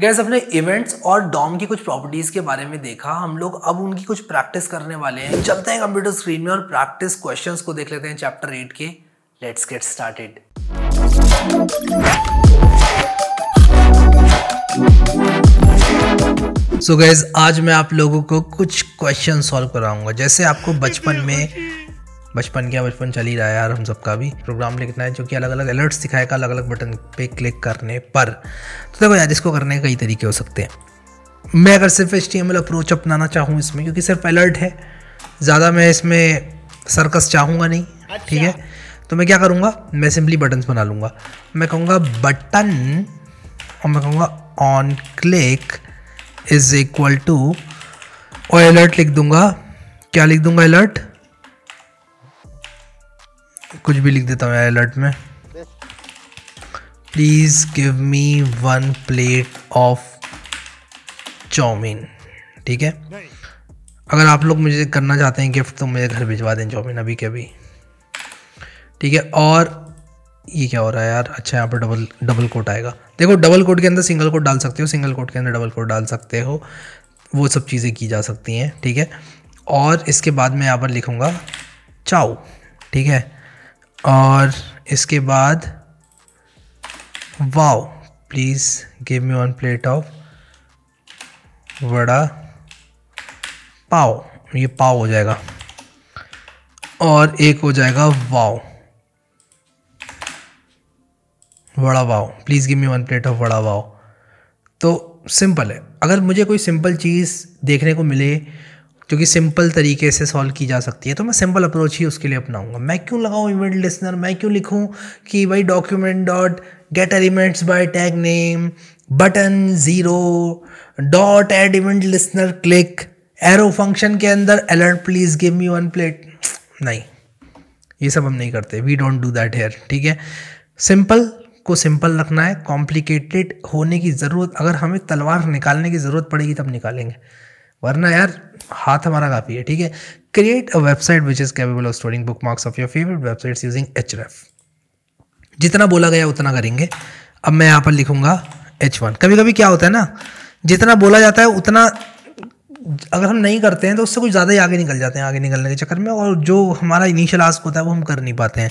Gas अपने events और Dom की कुछ प्रॉपर्टीज के बारे में देखा हम लोग अब उनकी कुछ प्रैक्टिस करने वाले हैं चलते हैं कंप्यूटर स्क्रीन में और प्रैक्टिस क्वेश्चंस को देख लेते हैं चैप्टर एट के let's get started so guys आज मैं आप लोगों को कुछ क्वेश्चन सॉल्व कराऊंगा जैसे आपको बचपन में बचपन क्या बचपन चल ही रहा है यार हम सबका भी प्रोग्राम लिखना है जो कि अलग अलग अलर्ट्स दिखाएगा अलग अलग बटन पे क्लिक करने पर तो देखो यार इसको करने के कई तरीके हो सकते हैं मैं अगर सिर्फ एच अप्रोच अपनाना चाहूँ इसमें क्योंकि सिर्फ अलर्ट है ज़्यादा मैं इसमें सर्कस चाहूँगा नहीं ठीक है तो मैं क्या करूँगा मैं सिंपली बटन्स बना लूँगा मैं कहूँगा बटन और मैं कहूँगा on click is equal to और अलर्ट लिख दूँगा क्या लिख दूँगा अलर्ट कुछ भी लिख देता हूँ अलर्ट में please give me one plate of chowmein ठीक है अगर आप लोग मुझे करना चाहते हैं गिफ्ट तो मुझे घर भिजवा दें चाउमीन अभी के अभी ठीक है और ये क्या हो रहा है यार अच्छा यहाँ पर डबल डबल कोट आएगा देखो डबल कोट के अंदर सिंगल कोट डाल सकते हो सिंगल कोट के अंदर डबल कोट डाल सकते हो वो सब चीज़ें की जा सकती हैं ठीक है और इसके बाद मैं यहाँ पर लिखूँगा चाओ ठीक है और इसके बाद wow please give me one plate of vada pav ये पाओ हो जाएगा और एक हो जाएगा wow vada wow please give me one plate of vada wow तो सिंपल है अगर मुझे कोई सिंपल चीज़ देखने को मिले जो कि सिंपल तरीके से सॉल्व की जा सकती है तो मैं सिंपल अप्रोच ही उसके लिए अपनाऊंगा मैं क्यों लगाऊँ इवेंट लिसनर मैं क्यों लिखूँ कि भाई document dot get elements by tag name button zero dot add event listener click arrow function के अंदर alert please give me one plate नहीं ये सब हम नहीं करते we don't do that here ठीक है सिंपल को सिंपल रखना है कॉम्प्लिकेटेड होने की ज़रूरत अगर हमें तलवार निकालने की ज़रूरत पड़ेगी तब निकालेंगे वरना यार हाथ हमारा काफ़ी है ठीक है create a website which is capable of storing book marks of your favourite websites using H जितना बोला गया उतना करेंगे अब मैं यहाँ पर लिखूंगा एच वन कभी कभी क्या होता है ना जितना बोला जाता है उतना अगर हम नहीं करते हैं तो उससे कुछ ज़्यादा ही आगे निकल जाते हैं आगे निकलने के चक्कर में और जो हमारा इनिशियल आस्क होता है वो हम कर नहीं पाते हैं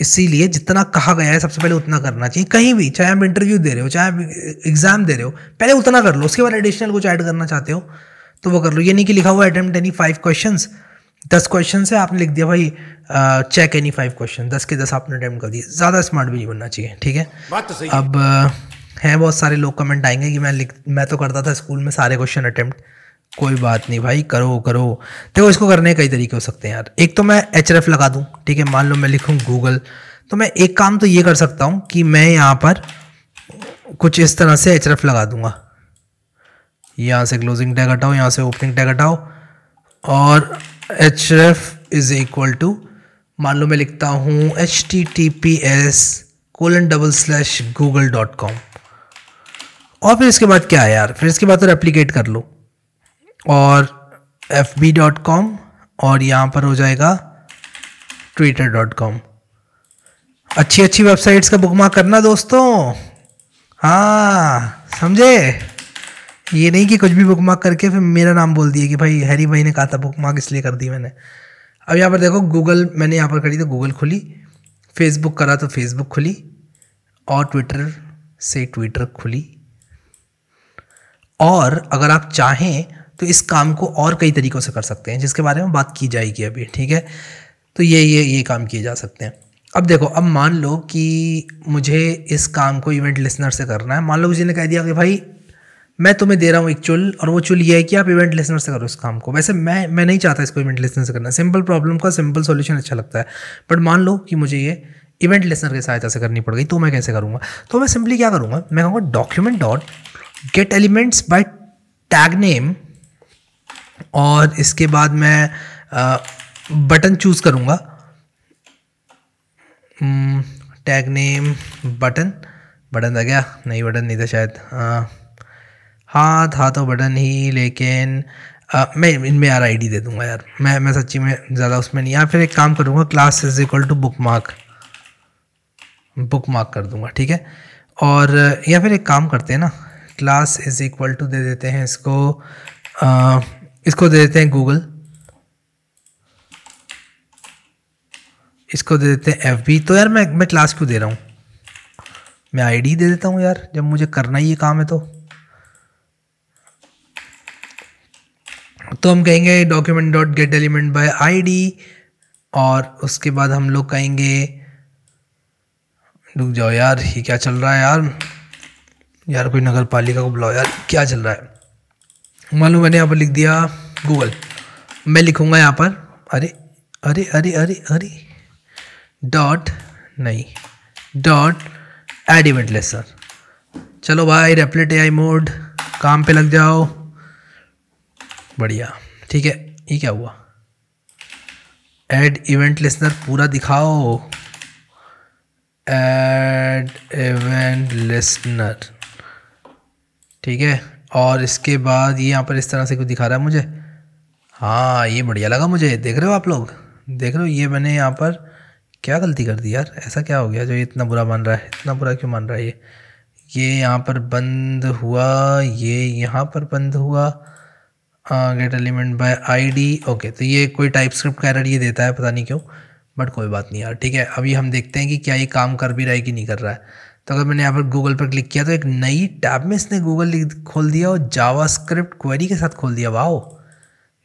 इसीलिए जितना कहा गया है सबसे पहले उतना करना चाहिए कहीं भी चाहे आप इंटरव्यू दे रहे हो चाहे आप एग्जाम दे रहे हो पहले उतना कर लो उसके बाद एडिशनल कुछ ऐड करना चाहते हो तो वो कर लो ये नहीं कि लिखा हुआ अटैम्प्ट एनी फाइव क्वेश्चन दस क्वेश्चन है आपने लिख दिया भाई चेक एनी फाइव क्वेश्चन दस के दस आपने अटैम्प्ट कर दिए ज़्यादा स्मार्ट भी नहीं बनना चाहिए ठीक है तो अब हैं बहुत सारे लोग कमेंट आएंगे कि मैं लिख मैं तो करता था स्कूल में सारे क्वेश्चन अटैम्प्ट कोई बात नहीं भाई करो करो देखो इसको करने के कई तरीके हो सकते हैं यार एक तो मैं एच लगा दूँ ठीक है मान लो मैं लिखूँ गूगल तो मैं एक काम तो ये कर सकता हूँ कि मैं यहाँ पर कुछ इस तरह से एच लगा दूँगा यहाँ से क्लोजिंग टैग हटाओ यहाँ से ओपनिंग टैग हटाओ और एच इज़ इक्वल टू मान लो मैं लिखता हूँ H T T P S colon double slash Google dot com और फिर इसके बाद क्या है यार फिर इसके बाद तो रेप्लीकेट कर लो और एफ बी डॉट कॉम और यहाँ पर हो जाएगा ट्विटर डॉट कॉम अच्छी अच्छी वेबसाइट्स का बुकमार्क करना दोस्तों हाँ समझे ये नहीं कि कुछ भी बुक करके फिर मेरा नाम बोल दिए कि भाई हरी भाई ने कहा था बुक इसलिए कर दी मैंने अब यहाँ पर देखो गूगल मैंने यहाँ पर करी तो गूगल खुली फेसबुक करा तो फेसबुक खुली और ट्विटर से ट्विटर खुली और अगर आप चाहें तो इस काम को और कई तरीक़ों से कर सकते हैं जिसके बारे में बात की जाएगी अभी ठीक है तो ये ये ये काम किए जा सकते हैं अब देखो अब मान लो कि मुझे इस काम को इवेंट लिसनर से करना है मान लो किसी ने कह दिया कि भाई मैं तुम्हें दे रहा हूँ एक चुल और वो चुल ये है कि आप इवेंट लिसनर से करो इस काम को वैसे मैं मैं नहीं चाहता इसको इवेंट लिसनर से करना सिंपल प्रॉब्लम का सिंपल सोल्यूशन अच्छा लगता है बट मान लो कि मुझे ये इवेंट लिसनर की सहायता से करनी पड़ गई तो मैं कैसे करूँगा तो मैं सिंपली क्या करूँगा मैं कहूँगा document dot get elements by tag name और इसके बाद मैं हम्म, आ, बटन चूज़ करूँगा टैग नेम बटन बटन था क्या नहीं बटन नहीं था शायद हाँ था तो बटन ही लेकिन आ, मैं इनमें यार आईडी दे दूंगा यार मैं मैं सच्ची में ज़्यादा उसमें नहीं यार फिर एक काम करूँगा class is equal to book mark book mark कर दूंगा ठीक है और या फिर एक काम करते हैं ना क्लास इज इक्वल टू दे देते हैं इसको इसको दे देते हैं गूगल इसको दे देते हैं एफ बी तो यार मैं मैं क्लास क्यों दे रहा हूँ मैं आईडी दे देता हूँ यार जब मुझे करना ही ये काम है तो तो हम कहेंगे document dot get element by ID और उसके बाद हम लोग कहेंगे रुक जाओ यार ये क्या चल रहा है यार यार कोई नगर पालिका को बुलाओ यार क्या चल रहा है मान लो मैंने यहाँ पर लिख दिया गूगल मैं लिखूँगा यहाँ पर अरे अरे अरे अरे अरे डॉट नहीं डॉट एड इवेंट लेसर चलो भाई रेपलेट ए मोड काम पे लग जाओ बढ़िया ठीक है ये क्या हुआ एड इवेंट लिसनर पूरा दिखाओ एड इवेंट लिसनर ठीक है और इसके बाद ये यहाँ पर इस तरह से कुछ दिखा रहा है मुझे हाँ ये बढ़िया लगा मुझे देख रहे हो आप लोग देख रहे हो ये मैंने यहाँ पर क्या गलती कर दी यार ऐसा क्या हो गया जो ये इतना बुरा मान रहा है इतना बुरा क्यों मान रहा है ये ये यहाँ पर बंद हुआ ये यहाँ पर बंद हुआ get element by ID okay तो ये कोई टाइप स्क्रिप्ट का एरर ये देता है पता नहीं क्यों बट कोई बात नहीं यार ठीक है अभी हम देखते हैं कि क्या ये काम कर भी रहा है कि नहीं कर रहा है तो अगर मैंने यहाँ पर गूगल पर क्लिक किया तो एक नई टैब में इसने गूगल खोल दिया और जावा स्क्रिप्ट क्वेरी के साथ खोल दिया वाओ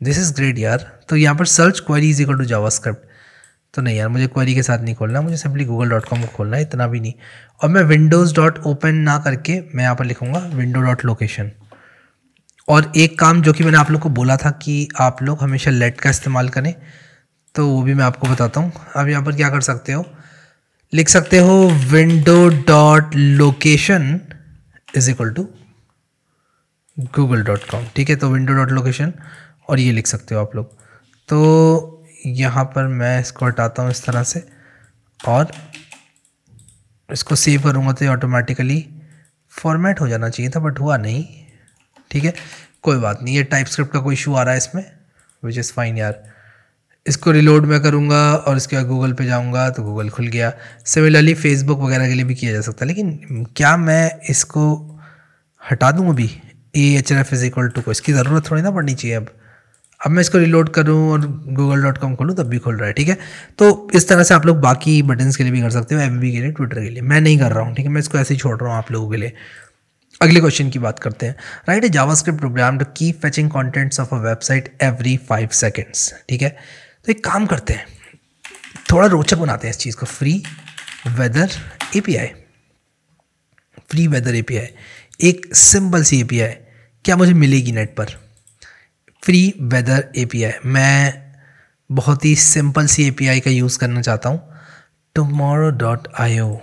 दिस इज़ ग्रेट यार तो यहाँ पर search query is equal to JavaScript तो नहीं यार मुझे क्वेरी के साथ नहीं खोलना मुझे सिंपली गूगल डॉट कॉम को खोलना है इतना भी नहीं और मैं विंडोज़ डॉट ओपन ना करके मैं यहाँ पर लिखूँगा विंडो डॉट लोकेशन और एक काम जो कि मैंने आप लोग को बोला था कि आप लोग हमेशा लेट का इस्तेमाल करें तो वो भी मैं आपको बताता हूँ आप यहाँ पर क्या कर सकते हो लिख सकते हो window dot location is equal to Google dot com ठीक है तो विंडो डॉट लोकेशन और ये लिख सकते हो आप लोग तो यहाँ पर मैं इसको हटाता हूँ इस तरह से और इसको सेव करूँगा तो ये ऑटोमेटिकली फॉर्मेट हो जाना चाहिए था बट हुआ नहीं ठीक है कोई बात नहीं ये टाइप स्क्रिप्ट का कोई इशू आ रहा है इसमें विच इज़ फाइन यार इसको रिलोड मैं करूँगा और इसके बाद गूगल पे जाऊँगा तो गूगल खुल गया सिमिलरली फेसबुक वगैरह के लिए भी किया जा सकता है लेकिन क्या मैं इसको हटा दूँ अभी A H F is equal to को इसकी ज़रूरत थोड़ी ना पड़नी चाहिए अब अब मैं इसको रिलोड करूँ और गूगल डॉट कॉम खोलूँ तब भी खुल रहा है ठीक है तो इस तरह से आप लोग बाकी बटन्स के लिए भी कर सकते हो एम के लिए ट्विटर के लिए मैं नहीं कर रहा हूँ ठीक है मैं इसको ऐसे ही छोड़ रहा हूँ आप लोगों के लिए अगले क्वेश्चन की बात करते हैं write a JavaScript program to keep fetching contents of a website every five seconds ठीक है तो एक काम करते हैं थोड़ा रोचक बनाते हैं इस चीज़ को free weather I free weather I एक सिंपल सी आई क्या मुझे मिलेगी नेट पर फ्री वेदर आई मैं बहुत ही सिंपल सी आई का यूज़ करना चाहता हूँ टमोरो डॉट आई ओ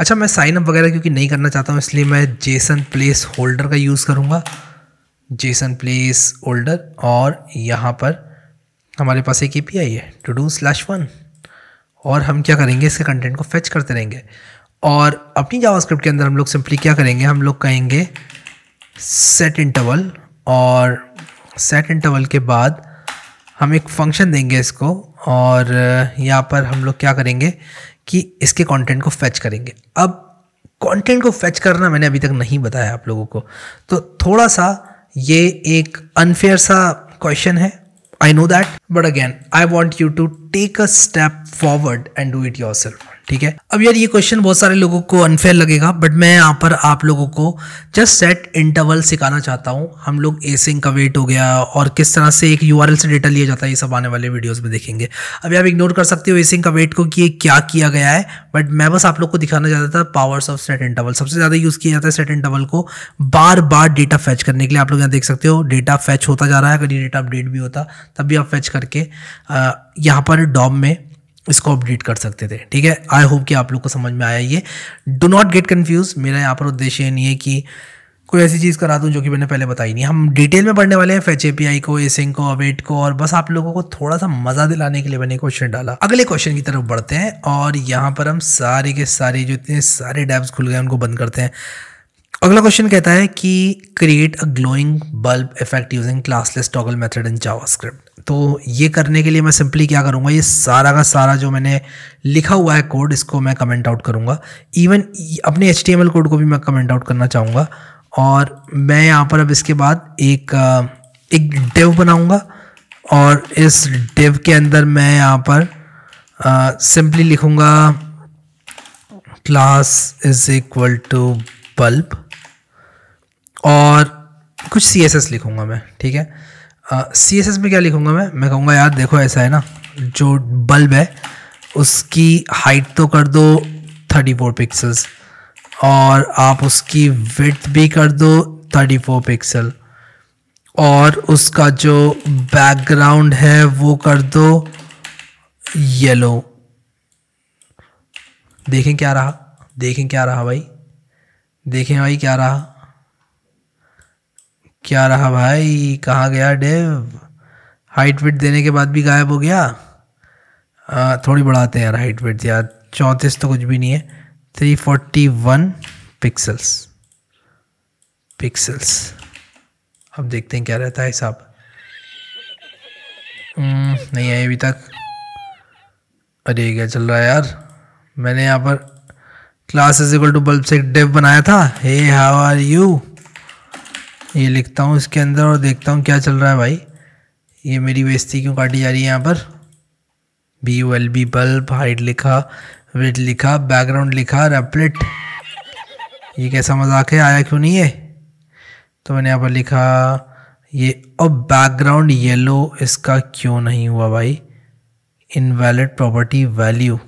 अच्छा मैं साइन अप वगैरह क्योंकि नहीं करना चाहता हूँ इसलिए मैं जेसन प्लेस होल्डर का यूज़ करूँगा जेसन प्लेस होल्डर और यहाँ पर हमारे पास एक ए पी आई है टू डू स्लैश वन और हम क्या करेंगे इसके कंटेंट को फेच करते रहेंगे और अपनी जावास्क्रिप्ट के अंदर हम लोग सिंपली क्या करेंगे हम लोग कहेंगे सेट इंटरवल और सेट इंटरवल के बाद हम एक फंक्शन देंगे इसको और यहाँ पर हम लोग क्या करेंगे कि इसके कंटेंट को फेच करेंगे अब कंटेंट को फेच करना मैंने अभी तक नहीं बताया आप लोगों को तो थोड़ा सा ये एक अनफेयर सा क्वेश्चन है I know that, but again, I want you to take a step forward and do it yourself. ठीक है अब यार ये क्वेश्चन बहुत सारे लोगों को अनफेयर लगेगा बट मैं यहाँ पर आप लोगों को जस्ट सेट इंटरवल सिखाना चाहता हूँ हम लोग एसिंग का वेट हो गया और किस तरह से एक यू से डेटा लिया जाता है ये सब आने वाले वीडियोज़ में देखेंगे अभी आप इग्नोर कर सकते हो एसिंग का वेट को कि क्या किया गया है बट मैं बस आप लोग को दिखाना चाहता था पावर्स ऑफ सेट इंटरवल सबसे ज़्यादा यूज़ किया जाता है सेट इंटरवल को बार बार डेटा फैच करने के लिए आप लोग यहाँ देख सकते हो डेटा फैच होता जा रहा है अगर ये डेटा अपडेट भी होता तब भी आप फैच करके यहाँ पर डॉम में इसको अपडेट कर सकते थे ठीक है आई होप कि आप लोग को समझ में आया ये डो नॉट गेट कन्फ्यूज मेरा यहाँ पर उद्देश्य नहीं है कि कोई ऐसी चीज़ करा दूँ जो कि मैंने पहले बताई नहीं हम डिटेल में पढ़ने वाले हैं फेच एपीआई को एसिंग को अवेट को और बस आप लोगों को थोड़ा सा मज़ा दिलाने के लिए मैंने क्वेश्चन डाला अगले क्वेश्चन की तरफ बढ़ते हैं और यहाँ पर हम सारे के सारे जो इतने सारे डैब्स खुल गए उनको बंद करते हैं अगला क्वेश्चन कहता है कि create a glowing bulb effect using classlist toggle method in JavaScript तो ये करने के लिए मैं सिंपली क्या करूँगा ये सारा का सारा जो मैंने लिखा हुआ है कोड इसको मैं कमेंट आउट करूँगा इवन अपने एच कोड को भी मैं कमेंट आउट करना चाहूँगा और मैं यहाँ पर अब इसके बाद एक एक डिव बनाऊँगा और इस डिव के अंदर मैं यहाँ पर सिंपली लिखूँगा class is equal to bulb और कुछ सी एस लिखूँगा मैं ठीक है सी एस एस में क्या लिखूँगा मैं मैं कहूँगा यार देखो ऐसा है ना जो बल्ब है उसकी हाइट तो कर दो थर्टी फोर पिक्सल्स और आप उसकी विथ भी कर दो थर्टी फोर पिक्सल और उसका जो बैकग्राउंड है वो कर दो येलो देखें क्या रहा देखें क्या रहा भाई देखें भाई क्या रहा क्या रहा भाई कहाँ गया डेव हाइट वेट देने के बाद भी गायब हो गया आ, थोड़ी बढ़ाते हैं यार हाइट वेट यार चौंतीस तो कुछ भी नहीं है three forty one pixels pixels अब देखते हैं क्या रहता है हिसाब हम्म, नहीं आई अभी तक अरे क्या चल रहा है यार मैंने यहाँ पर class is equal to bulb से डेव बनाया था हे हाउ आर यू ये लिखता हूँ इसके अंदर और देखता हूँ क्या चल रहा है भाई ये मेरी बेस्ती क्यों काटी जा रही है यहाँ पर B U L B bulb height लिखा वेट लिखा बैकग्राउंड लिखा रेपलेट ये कैसा मजाक है आया क्यों नहीं है तो मैंने यहाँ पर लिखा ये अब बैकग्राउंड येलो इसका क्यों नहीं हुआ भाई इनवैलिड प्रॉपर्टी वैल्यू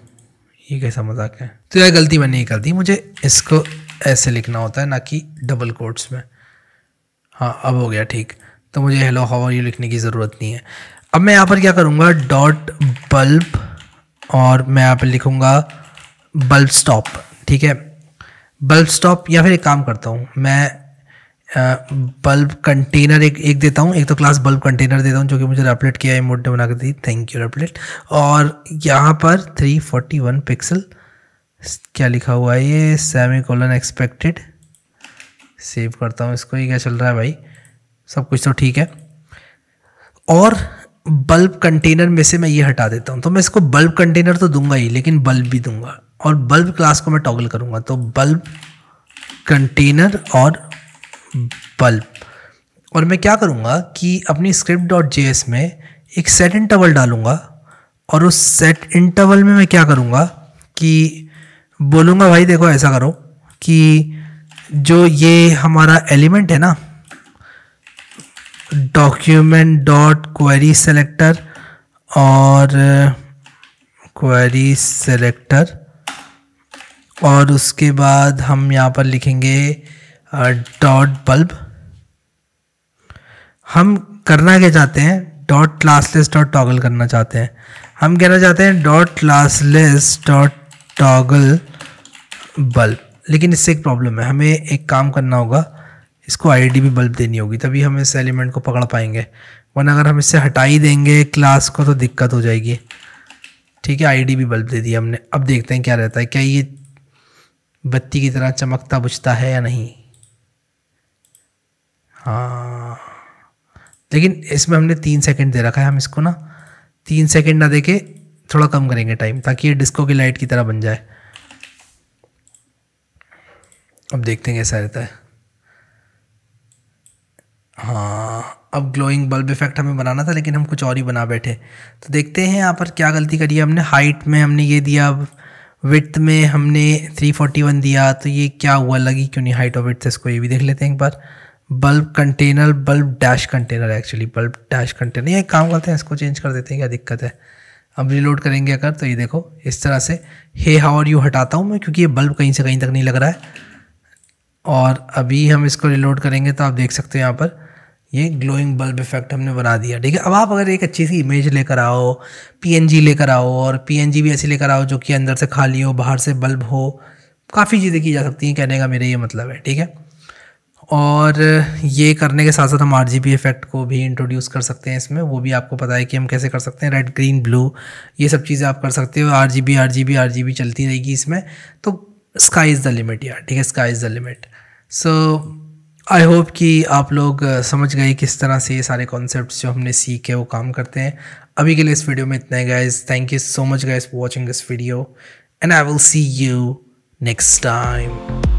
ये कैसा मजाक है तो यह गलती मैंने ये कर दी मुझे इसको ऐसे लिखना होता है ना कि डबल कोट्स में हाँ अब हो गया ठीक तो मुझे हेलो हाउ आर यू लिखने की ज़रूरत नहीं है अब मैं यहाँ पर क्या करूँगा डॉट बल्ब और मैं यहाँ पर लिखूँगा बल्ब स्टॉप ठीक है बल्ब स्टॉप या फिर एक काम करता हूँ मैं बल्ब कंटेनर एक एक देता हूँ एक तो क्लास बल्ब कंटेनर देता हूँ जो कि मुझे रेपलेट किया है मोड ने बना कर दी थैंक यू रेपलेट और यहाँ पर 341 पिक्सल क्या लिखा हुआ है ये सेमी कॉलन एक्सपेक्टेड सेव करता हूँ इसको ये क्या चल रहा है भाई सब कुछ तो ठीक है और बल्ब कंटेनर में से मैं ये हटा देता हूँ तो मैं इसको बल्ब कंटेनर तो दूंगा ही लेकिन बल्ब भी दूंगा और बल्ब क्लास को मैं टॉगल करूँगा तो बल्ब कंटेनर और बल्ब और मैं क्या करूँगा कि अपनी स्क्रिप्ट डॉट जे एस में एक सेट इंटरवल डालूँगा और उस सेट इंटरवल में मैं क्या करूँगा कि बोलूँगा भाई देखो ऐसा करो कि जो ये हमारा एलिमेंट है ना डॉक्यूमेंट डॉट क्वेरी सेलेक्टर और क्वेरी सेलेक्टर और उसके बाद हम यहाँ पर लिखेंगे डॉट बल्ब हम करना क्या चाहते हैं डॉट क्लासलेस डॉट टॉगल करना चाहते हैं हम कहना चाहते हैं dot classlist dot toggle bulb लेकिन इससे एक प्रॉब्लम है हमें एक काम करना होगा इसको डी भी बल्ब देनी होगी तभी हम इस एलिमेंट को पकड़ पाएंगे वरना अगर हम इससे हटा ही देंगे क्लास को तो दिक्कत हो जाएगी ठीक है डी भी बल्ब दे दिया हमने अब देखते हैं क्या रहता है क्या ये बत्ती की तरह चमकता बुझता है या नहीं हाँ लेकिन इसमें हमने तीन सेकंड दे रखा है हम इसको ना तीन सेकंड ना देके थोड़ा कम करेंगे टाइम ताकि ये डिस्को की लाइट की तरह बन जाए अब देखते हैं कैसा रहता है हाँ अब ग्लोइंग बल्ब इफेक्ट हमें बनाना था लेकिन हम कुछ और ही बना बैठे तो देखते हैं यहाँ पर क्या गलती करी है हमने हाइट में हमने ये दिया अब विथ में हमने 341 दिया तो ये क्या हुआ लगी क्यों नहीं हाइट और विथ इसको ये भी देख लेते हैं एक बार bulb container bulb dash container actually bulb dash container ये काम करते हैं इसको चेंज कर देते हैं क्या दिक्कत है अब रिलोड करेंगे अगर तो ये देखो इस तरह से हे हाउ और यू हटाता हूँ मैं क्योंकि ये बल्ब कहीं से कहीं तक नहीं लग रहा है और अभी हम इसको रिलोड करेंगे तो आप देख सकते हैं यहाँ पर ये ग्लोइंग बल्ब इफेक्ट हमने बना दिया ठीक है अब आप अगर एक अच्छी सी इमेज लेकर आओ पीएनजी लेकर आओ और पीएनजी भी ऐसी लेकर आओ जो कि अंदर से खाली हो बाहर से बल्ब हो काफ़ी चीज़ें की जा सकती हैं कहने का मेरा ये मतलब है ठीक है और ये करने के साथ साथ हम आर इफ़ेक्ट को भी इंट्रोड्यूस कर सकते हैं इसमें वो भी आपको पता है कि हम कैसे कर सकते हैं रेड ग्रीन ब्लू ये सब चीज़ें आप कर सकते हो R G B R G B R G B चलती रहेगी इसमें तो स्काई इज़ द लिमिट यार ठीक है sky is the limit so I hope कि आप लोग समझ गए किस तरह से ये सारे कॉन्सेप्ट जो हमने सीखे वो काम करते हैं अभी के लिए इस वीडियो में इतना ही guys thank you so much guys for watching this video and I will see you next time